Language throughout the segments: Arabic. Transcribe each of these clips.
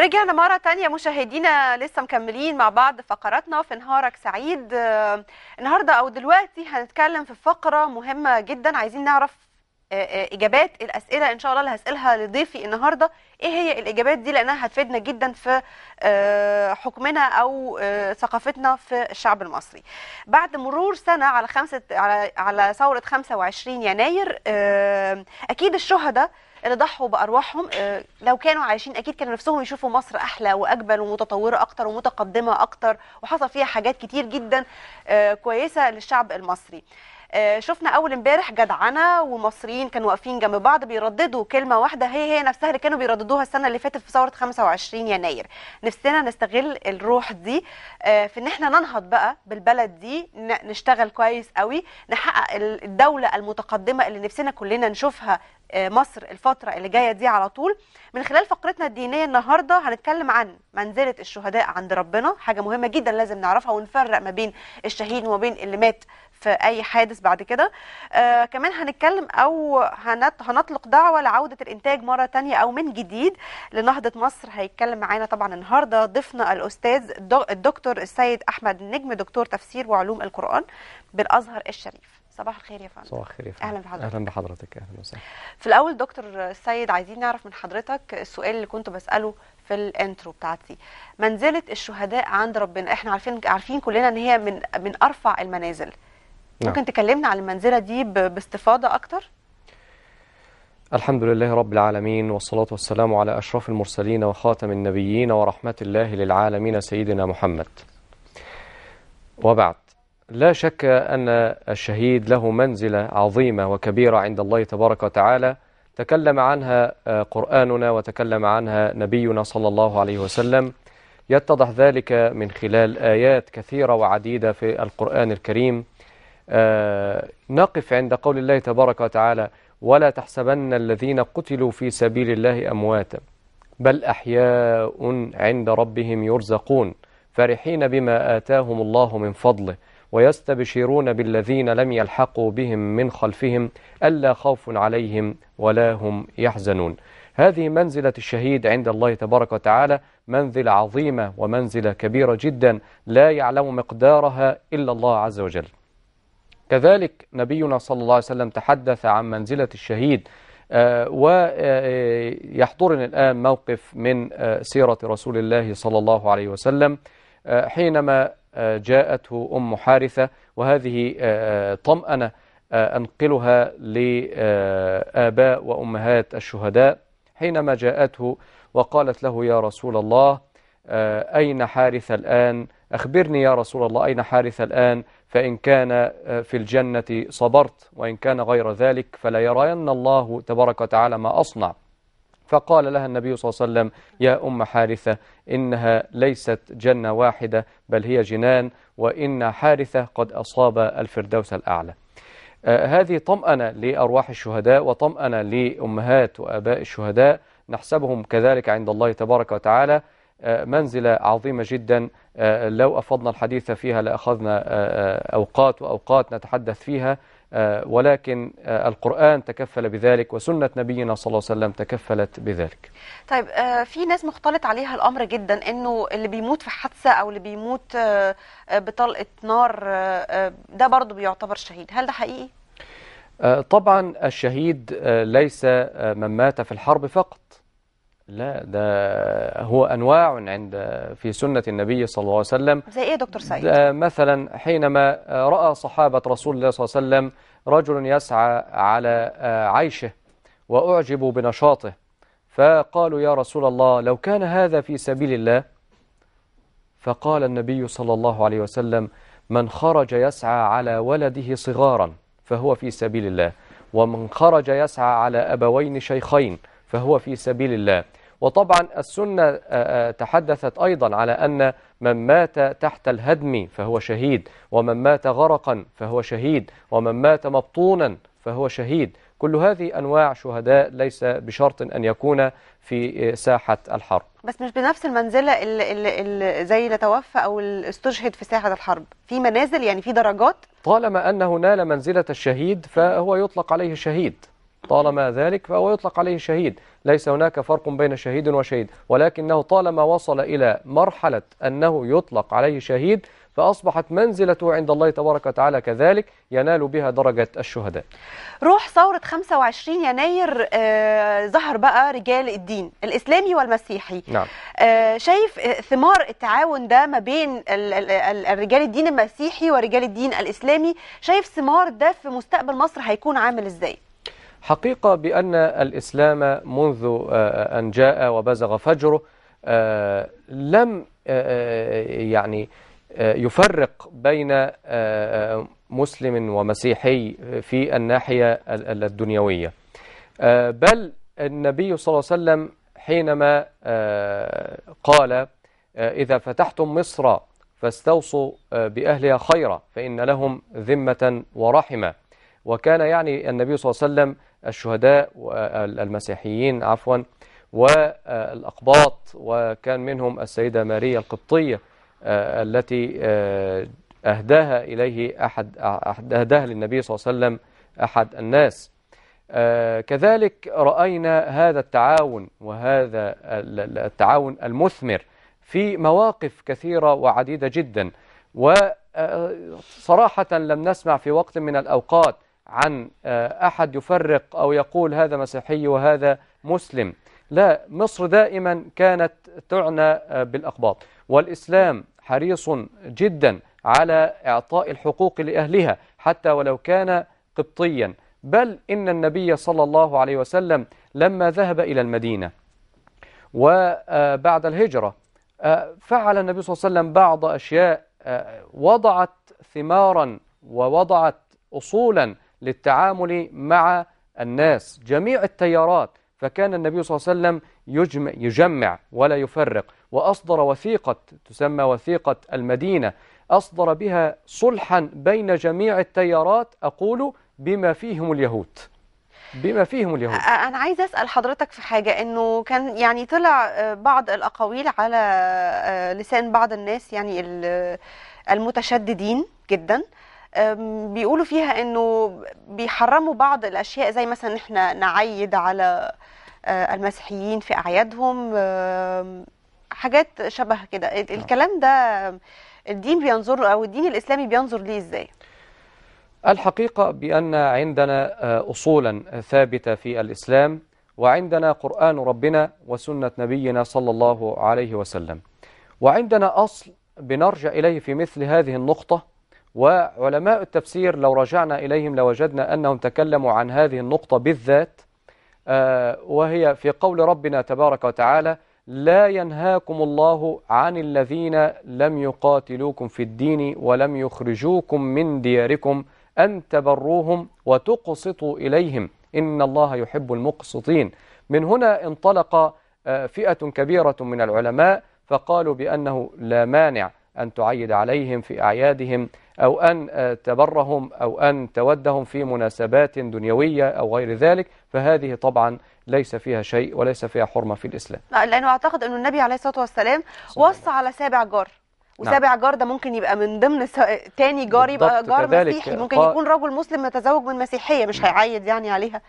رجعنا مرة تانية مشاهدينا لسه مكملين مع بعض فقراتنا في نهارك سعيد آه، النهاردة أو دلوقتي هنتكلم في فقرة مهمة جدا عايزين نعرف آه، آه، إجابات الأسئلة إن شاء الله اللي هسألها لضيفي النهاردة إيه هي الإجابات دي لأنها هتفيدنا جدا في حكمنا أو ثقافتنا في الشعب المصري بعد مرور سنة على خمسة على ثورة 25 يناير أكيد الشهداء اللي ضحوا بارواحهم آه، لو كانوا عايشين اكيد كانوا نفسهم يشوفوا مصر احلى واجمل ومتطوره اكتر ومتقدمه اكتر وحصل فيها حاجات كتير جدا آه، كويسه للشعب المصري آه، شفنا اول امبارح جدعنه ومصريين كانوا واقفين جنب بعض بيرددوا كلمه واحده هي هي نفسها اللي كانوا بيرددوها السنه اللي فاتت في ثوره 25 يناير نفسنا نستغل الروح دي في ان احنا ننهض بقى بالبلد دي نشتغل كويس قوي نحقق الدوله المتقدمه اللي نفسنا كلنا نشوفها آه، مصر الفتره اللي جايه دي على طول من خلال فقرتنا الدينيه النهارده هنتكلم عن منزله الشهداء عند ربنا حاجه مهمه جدا لازم نعرفها ونفرق ما بين الشهيد وما بين اللي مات في اي حادث بعد كده آه كمان هنتكلم او هنطلق دعوه لعوده الانتاج مره تانية او من جديد لنهضه مصر هيتكلم معانا طبعا النهارده ضيفنا الاستاذ الدكتور السيد احمد النجم دكتور تفسير وعلوم القران بالازهر الشريف صباح الخير يا فندم صباح الخير يا فندم اهلا بحضرتك اهلا بحضرتك اهلا وسهلا في الاول دكتور السيد عايزين نعرف من حضرتك السؤال اللي كنت بساله في الانترو بتاعتي منزله الشهداء عند ربنا احنا عارفين عارفين كلنا ان هي من من ارفع المنازل نعم. ممكن تكلمنا عن المنزله دي باستفاضه اكتر الحمد لله رب العالمين والصلاة والسلام على أشرف المرسلين وخاتم النبيين ورحمة الله للعالمين سيدنا محمد وبعد لا شك أن الشهيد له منزلة عظيمة وكبيرة عند الله تبارك وتعالى تكلم عنها آه، قرآننا وتكلم عنها نبينا صلى الله عليه وسلم يتضح ذلك من خلال آيات كثيرة وعديدة في القرآن الكريم آه، نقف عند قول الله تبارك وتعالى ولا تحسبن الذين قتلوا في سبيل الله أمواتا بل أحياء عند ربهم يرزقون فرحين بما آتاهم الله من فضله ويستبشرون بالذين لم يلحقوا بهم من خلفهم ألا خوف عليهم ولا هم يحزنون هذه منزلة الشهيد عند الله تبارك وتعالى منزلة عظيمة ومنزلة كبيرة جدا لا يعلم مقدارها إلا الله عز وجل كذلك نبينا صلى الله عليه وسلم تحدث عن منزلة الشهيد آه، ويحضرنا الآن موقف من آه، سيرة رسول الله صلى الله عليه وسلم آه، حينما جاءته أم حارثة وهذه آه، آه، طمأنة آه، أنقلها لآباء وأمهات الشهداء حينما جاءته وقالت له يا رسول الله أين حارث الآن أخبرني يا رسول الله أين حارث الآن فإن كان في الجنة صبرت وإن كان غير ذلك فلا يرين الله تبارك وتعالى ما أصنع فقال لها النبي صلى الله عليه وسلم يا أم حارثة إنها ليست جنة واحدة بل هي جنان وإن حارثة قد أصاب الفردوس الأعلى آه، هذه طمأنة لأرواح الشهداء وطمأنة لأمهات وأباء الشهداء نحسبهم كذلك عند الله تبارك وتعالى آه، منزلة عظيمة جدا آه، لو أفضنا الحديث فيها لأخذنا أوقات وأوقات نتحدث فيها آه، ولكن آه، القرآن تكفل بذلك وسنة نبينا صلى الله عليه وسلم تكفلت بذلك طيب آه، في ناس مختلط عليها الأمر جدا أنه اللي بيموت في حادثة أو اللي بيموت بطلقة نار ده برضه بيعتبر شهيد هل ده حقيقي؟ طبعا الشهيد ليس من مات في الحرب فقط لا ده هو أنواع عند في سنة النبي صلى الله عليه وسلم زي إيه دكتور سعيد؟ مثلا حينما رأى صحابة رسول الله صلى الله عليه وسلم رجل يسعى على آه، عيشه وأعجبوا بنشاطه فقالوا يا رسول الله لو كان هذا في سبيل الله فقال النبي صلى الله عليه وسلم من خرج يسعى على ولده صغارا فهو في سبيل الله ومن خرج يسعى على أبوين شيخين فهو في سبيل الله وطبعا السنة آه، آه، تحدثت أيضا على أن من مات تحت الهدم فهو شهيد ومن مات غرقا فهو شهيد ومن مات مبطونا فهو شهيد كل هذه أنواع شهداء ليس بشرط أن يكون في آه، ساحة الحرب بس مش بنفس المنزلة اللي زي اللي توفى أو اللي استشهد في ساحة الحرب في منازل يعني في درجات طالما أنه نال منزلة الشهيد فهو يطلق عليه شهيد طالما ذلك فهو يطلق عليه شهيد ليس هناك فرق بين شهيد وشهيد ولكنه طالما وصل إلى مرحلة أنه يطلق عليه شهيد فأصبحت منزلته عند الله تبارك وتعالى كذلك ينال بها درجة الشهداء روح ثورة 25 يناير آه ظهر بقى رجال الدين الإسلامي والمسيحي نعم. آه شايف آه، ثمار التعاون ده ما بين رجال الدين المسيحي ورجال الدين الإسلامي شايف ثمار ده في مستقبل مصر هيكون عامل إزاي؟ حقيقة بأن الإسلام منذ آه، آه، أن جاء وبزغ فجره آه، لم يعني يفرق بين مسلم ومسيحي في الناحية الدنيوية بل النبي صلى الله عليه وسلم حينما قال إذا فتحتم مصر فاستوصوا بأهلها خيرا فإن لهم ذمة ورحمة وكان يعني النبي صلى الله عليه وسلم الشهداء المسيحيين عفوا والأقباط وكان منهم السيدة ماريا القبطية آه، التي آه، أهداها إليه أحد أهداها للنبي صلى الله عليه وسلم أحد الناس آه، كذلك رأينا هذا التعاون وهذا التعاون المثمر في مواقف كثيرة وعديدة جدا وصراحة لم نسمع في وقت من الأوقات عن آه، أحد يفرق أو يقول هذا مسيحي وهذا مسلم لا مصر دائما كانت تعنى آه، بالأقباط والإسلام حريص جدا على إعطاء الحقوق لأهلها حتى ولو كان قبطيا بل إن النبي صلى الله عليه وسلم لما ذهب إلى المدينة وبعد آه، الهجرة فعل النبي صلى الله عليه وسلم بعض أشياء وضعت ثمارا ووضعت أصولا للتعامل مع الناس جميع التيارات فكان النبي صلى الله عليه وسلم يجمع, يجمع ولا يفرق وأصدر وثيقة تسمى وثيقة المدينة أصدر بها صلحا بين جميع التيارات أقول بما فيهم اليهود بما فيهم اليهود انا عايزه اسال حضرتك في حاجه انه كان يعني طلع آه، بعض الاقاويل على آه، لسان بعض الناس يعني المتشددين جدا بيقولوا فيها انه بيحرموا بعض الاشياء زي مثلا احنا نعيد على آه، المسيحيين في اعيادهم حاجات شبه كده آه. الكلام ده الدين بينظر او الدين الاسلامي بينظر ليه ازاي الحقيقه بان عندنا آه، اصولا ثابته في الاسلام وعندنا قران ربنا وسنه نبينا صلى الله عليه وسلم وعندنا اصل بنرجع اليه في مثل هذه النقطه وعلماء التفسير لو رجعنا إليهم لوجدنا أنهم تكلموا عن هذه النقطة بالذات آه، وهي في قول ربنا تبارك وتعالى لا ينهاكم الله عن الذين لم يقاتلوكم في الدين ولم يخرجوكم من دياركم أن تبروهم وتقسطوا إليهم إن الله يحب المقسطين من هنا انطلق آه، فئة كبيرة من العلماء فقالوا بأنه لا مانع أن تعيد عليهم في أعيادهم أو أن آه، تبرهم أو أن تودهم في مناسبات دنيوية أو غير ذلك فهذه طبعا ليس فيها شيء وليس فيها حرمة في الإسلام لأنه أعتقد أن النبي عليه الصلاة والسلام وصى على سابع جار نعم. وسابع نعم. جار ده ممكن يبقى من ضمن س... تاني جار يبقى جار مسيحي ممكن ف... يكون رجل مسلم متزوج من مسيحية مش نعم. هيعيد يعني عليها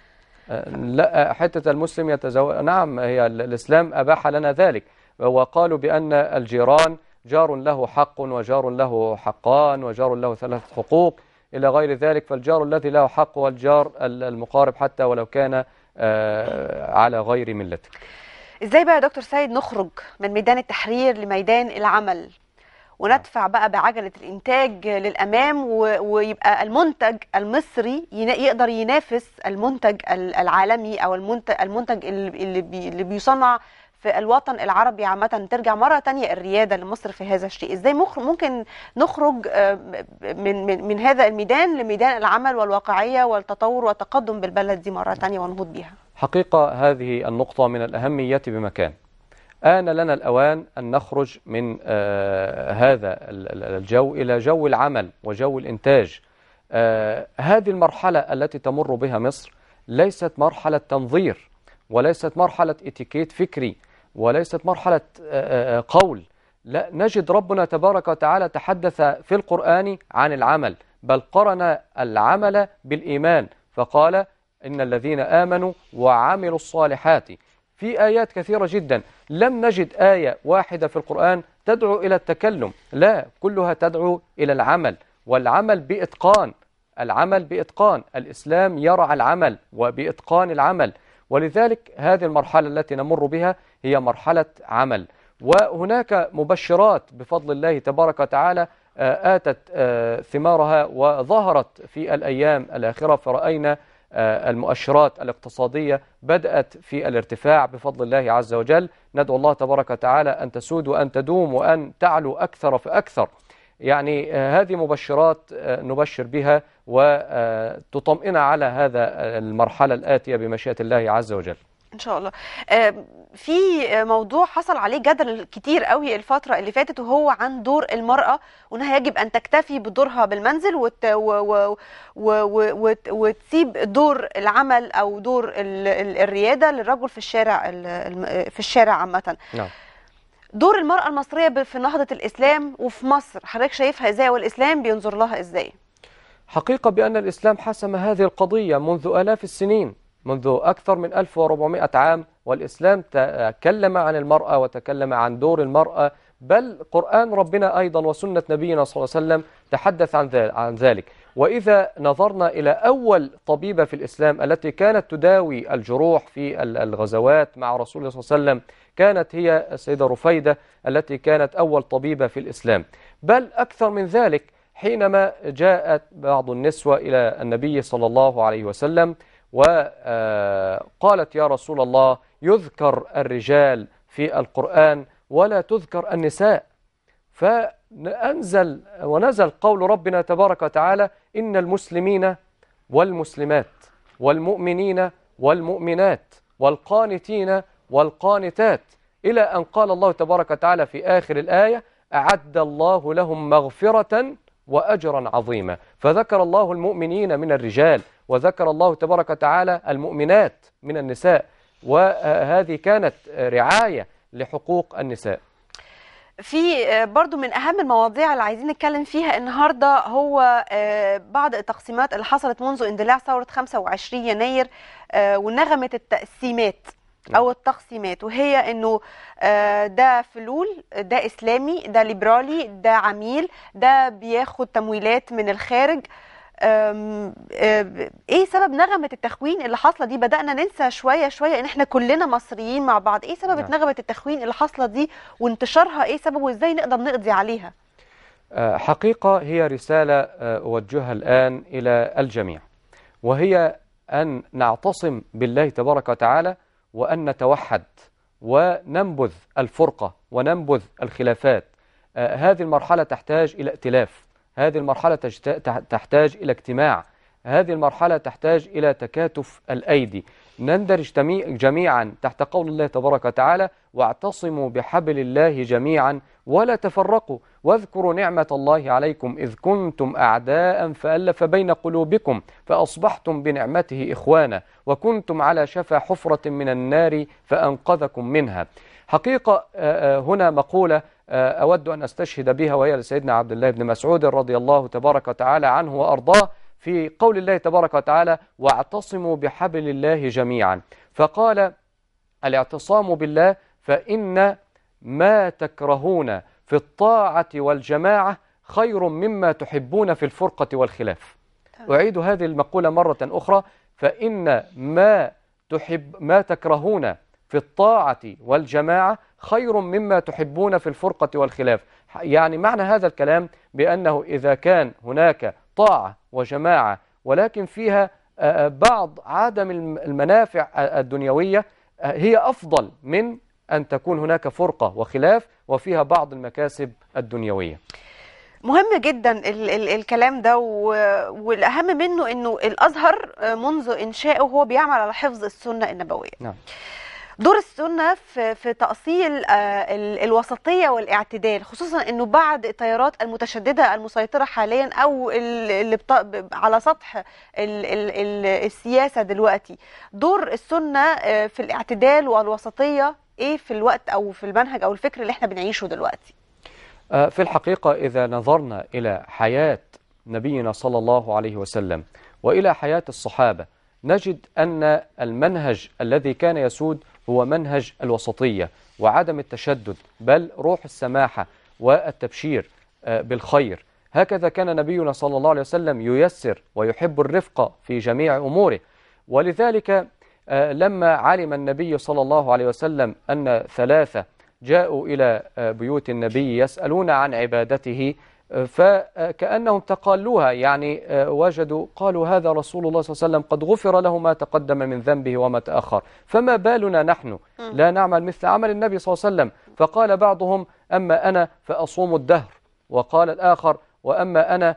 آه، لا آه، حتة المسلم يتزوج نعم هي الإسلام أباح لنا ذلك وقالوا بأن الجيران جار له حق وجار له حقان وجار له ثلاثة حقوق إلى غير ذلك فالجار الذي له حق والجار المقارب حتى ولو كان آه، على غير ملتك ازاي بقى يا دكتور سيد نخرج من ميدان التحرير لميدان العمل وندفع بقى بعجلة الإنتاج للأمام ويبقى المنتج المصري يقدر ينافس المنتج العالمي أو المنتج اللي بيصنع في الوطن العربي عامه ترجع مره تانية الرياده لمصر في هذا الشيء ازاي ممكن نخرج آه، من من, من هذا الميدان لميدان العمل والواقعيه والتطور والتقدم بالبلد دي مره تانية ونهوض بها حقيقه هذه النقطه من الاهميه بمكان آن لنا الأوان أن نخرج من آه هذا الجو إلى جو العمل وجو الإنتاج آه هذه المرحلة التي تمر بها مصر ليست مرحلة تنظير وليست مرحلة اتيكيت فكري وليست مرحلة آه، آه، آه، قول لا نجد ربنا تبارك وتعالى تحدث في القرآن عن العمل بل قرن العمل بالإيمان فقال إن الذين آمنوا وعملوا الصالحات في آيات كثيرة جدا لم نجد آية واحدة في القرآن تدعو إلى التكلم لا كلها تدعو إلى العمل والعمل بإتقان العمل بإتقان الإسلام يرعى العمل وبإتقان العمل ولذلك هذه المرحلة التي نمر بها هي مرحلة عمل وهناك مبشرات بفضل الله تبارك وتعالى آه، آتت آه، ثمارها وظهرت في الأيام الآخرة فرأينا آه، المؤشرات الاقتصادية بدأت في الارتفاع بفضل الله عز وجل ندعو الله تبارك وتعالى أن تسود وأن تدوم وأن تعلو أكثر فأكثر يعني آه، هذه مبشرات آه، نبشر بها وتطمئن آه، على هذا المرحلة الآتية بمشيئة الله عز وجل ان شاء الله في موضوع حصل عليه جدل كتير قوي الفتره اللي فاتت وهو عن دور المراه وانها يجب ان تكتفي بدورها بالمنزل وت... و... و... وتسيب دور العمل او دور ال... الرياده للرجل في الشارع في الشارع عامه نعم. دور المرأة المصرية في نهضة الإسلام وفي مصر حضرتك شايفها إزاي والإسلام بينظر لها إزاي حقيقة بأن الإسلام حسم هذه القضية منذ آلاف السنين منذ أكثر من 1400 عام والإسلام تكلم عن المرأة وتكلم عن دور المرأة بل قرآن ربنا أيضا وسنة نبينا صلى الله عليه وسلم تحدث عن ذلك وإذا نظرنا إلى أول طبيبة في الإسلام التي كانت تداوي الجروح في الغزوات مع رسول الله صلى الله عليه وسلم كانت هي السيدة رفيدة التي كانت أول طبيبة في الإسلام بل أكثر من ذلك حينما جاءت بعض النسوة إلى النبي صلى الله عليه وسلم وقالت آه، يا رسول الله يذكر الرجال في القرآن ولا تذكر النساء فأنزل ونزل قول ربنا تبارك وتعالى إن المسلمين والمسلمات والمؤمنين والمؤمنات والقانتين والقانتات إلى أن قال الله تبارك وتعالى في آخر الآية أعد الله لهم مغفرة وأجرا عظيما فذكر الله المؤمنين من الرجال وذكر الله تبارك وتعالى المؤمنات من النساء وهذه كانت رعاية لحقوق النساء في آه، برضو من أهم المواضيع اللي عايزين نتكلم فيها النهاردة هو آه، بعض التقسيمات اللي حصلت منذ اندلاع ثورة 25 يناير آه، ونغمة التقسيمات نعم. أو التقسيمات وهي إنه ده فلول ده إسلامي ده ليبرالي ده عميل ده بياخد تمويلات من الخارج أه، ايه سبب نغمه التخوين اللي حاصله دي بدانا ننسى شويه شويه ان احنا كلنا مصريين مع بعض ايه سبب نعم. نغمه التخوين اللي حاصله دي وانتشارها ايه سببه وازاي نقدر نقضي عليها أه، حقيقه هي رساله أه، اوجهها الان الى الجميع وهي ان نعتصم بالله تبارك وتعالى وان نتوحد وننبذ الفرقه وننبذ الخلافات هذه المرحله تحتاج الى ائتلاف هذه المرحلة تحتاج إلى اجتماع هذه المرحلة تحتاج إلى تكاتف الأيدي نندرج جميعا تحت قول الله تبارك وتعالى واعتصموا بحبل الله جميعا ولا تفرقوا واذكروا نعمة الله عليكم إذ كنتم أعداء فألف بين قلوبكم فأصبحتم بنعمته إخوانا وكنتم على شفا حفرة من النار فأنقذكم منها حقيقة هنا مقولة آه، أود أن أستشهد بها وهي لسيدنا عبد الله بن مسعود رضي الله تبارك وتعالى عنه وأرضاه في قول الله تبارك وتعالى واعتصموا بحبل الله جميعا فقال الاعتصام بالله فإن ما تكرهون في الطاعة والجماعة خير مما تحبون في الفرقة والخلاف أعيد هذه المقولة مرة أخرى فإن ما تحب ما تكرهون في الطاعة والجماعة خير مما تحبون في الفرقة والخلاف يعني معنى هذا الكلام بأنه إذا كان هناك طاعة وجماعة ولكن فيها آه، آه، بعض عدم المنافع الدنيوية آه، هي أفضل من أن تكون هناك فرقة وخلاف وفيها بعض المكاسب الدنيوية مهم جدا ال ال الكلام ده والأهم منه أنه الأزهر منذ إنشائه هو بيعمل على حفظ السنة النبوية نعم دور السنه في في تاصيل آه، الوسطيه والاعتدال خصوصا انه بعد التيارات المتشدده المسيطره حاليا او اللي على سطح السياسه دلوقتي دور السنه آه، في الاعتدال والوسطيه ايه في الوقت او في المنهج او الفكر اللي احنا بنعيشه دلوقتي آه، في الحقيقه اذا نظرنا الى حياه نبينا صلى الله عليه وسلم والى حياه الصحابه نجد ان المنهج الذي كان يسود هو منهج الوسطية وعدم التشدد بل روح السماحة والتبشير آه، بالخير هكذا كان نبينا صلى الله عليه وسلم ييسر ويحب الرفق في جميع أموره ولذلك آه، لما علم النبي صلى الله عليه وسلم أن ثلاثة جاءوا إلى آه، بيوت النبي يسألون عن عبادته فكأنهم تقالوها يعني آه، وجدوا قالوا هذا رسول الله صلى الله عليه وسلم قد غفر له ما تقدم من ذنبه وما تأخر فما بالنا نحن لا نعمل مثل عمل النبي صلى الله عليه وسلم فقال بعضهم أما أنا فأصوم الدهر وقال الآخر وأما أنا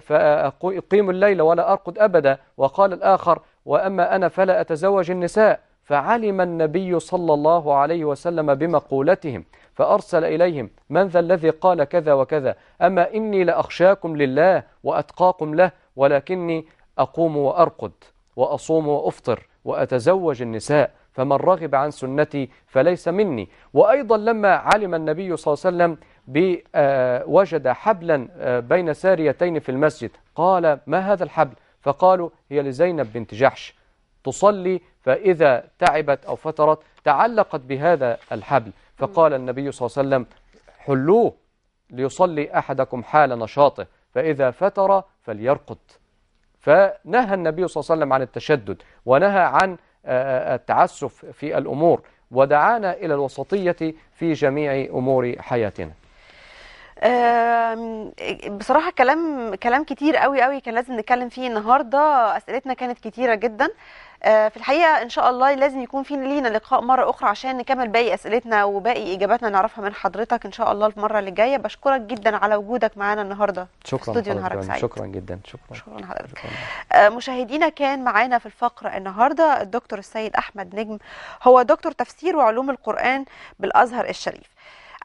فأقيم الليل ولا أرقد أبدا وقال الآخر وأما أنا فلا أتزوج النساء فعلم النبي صلى الله عليه وسلم بمقولتهم فأرسل إليهم من ذا الذي قال كذا وكذا أما إني لأخشاكم لله وأتقاكم له ولكني أقوم وأرقد وأصوم وأفطر وأتزوج النساء فمن رغب عن سنتي فليس مني وأيضا لما علم النبي صلى الله عليه وسلم آه، وجد حبلا آه، بين ساريتين في المسجد قال ما هذا الحبل فقالوا هي لزينب بنت جحش تصلي فإذا تعبت أو فترت تعلقت بهذا الحبل فقال النبي صلى الله عليه وسلم حلوه ليصلي أحدكم حال نشاطه فإذا فتر فليرقد فنهى النبي صلى الله عليه وسلم عن التشدد ونهى عن آه، آه، التعسف في الأمور ودعانا إلى الوسطية في جميع أمور حياتنا بصراحة كلام كلام كتير قوي قوي كان لازم نتكلم فيه النهاردة أسئلتنا كانت كتيرة جدا آه، في الحقيقه ان شاء الله لازم يكون في لينا لقاء مره اخرى عشان نكمل باقي اسئلتنا وباقي اجاباتنا نعرفها من حضرتك ان شاء الله المره اللي جايه بشكرك جدا على وجودك معانا النهارده شكرا في استوديو نهارك سعيد شكرا جدا شكرا شكرا حضرتك شكرا. آه، مشاهدينا كان معانا في الفقره النهارده الدكتور السيد احمد نجم هو دكتور تفسير وعلوم القران بالازهر الشريف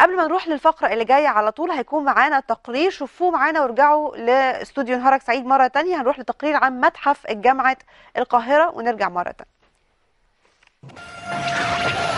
قبل ما نروح للفقره اللي جايه على طول هيكون معانا تقرير شوفوه معانا وارجعوا لاستوديو نهارك سعيد مره تانية هنروح لتقرير عن متحف جامعه القاهره ونرجع مره تانية